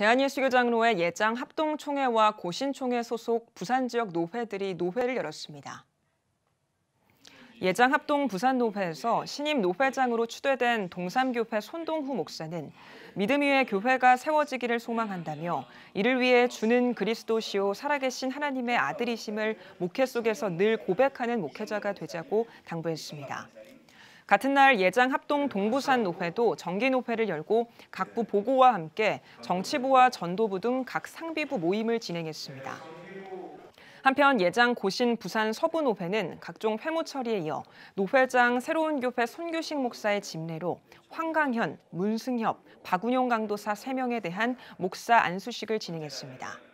대한예수교장로의 예장 합동총회와 고신총회 소속 부산 지역 노회들이 노회를 열었습니다. 예장 합동 부산 노회에서 신임 노회장으로 추대된 동삼교회 손동후 목사는 믿음위의 교회가 세워지기를 소망한다며 이를 위해 주는 그리스도시요 살아계신 하나님의 아들이심을 목회 속에서 늘 고백하는 목회자가 되자고 당부했습니다. 같은 날 예장 합동 동부산 노회도 정기 노회를 열고 각부 보고와 함께 정치부와 전도부 등 각 상비부 모임을 진행했습니다. 한편 예장 고신 부산 서부 노회는 각종 회무 처리에 이어 노회장 새로운 교회 손규식 목사의 집례로 황강현, 문승엽, 박운용 강도사 3명에 대한 목사 안수식을 진행했습니다.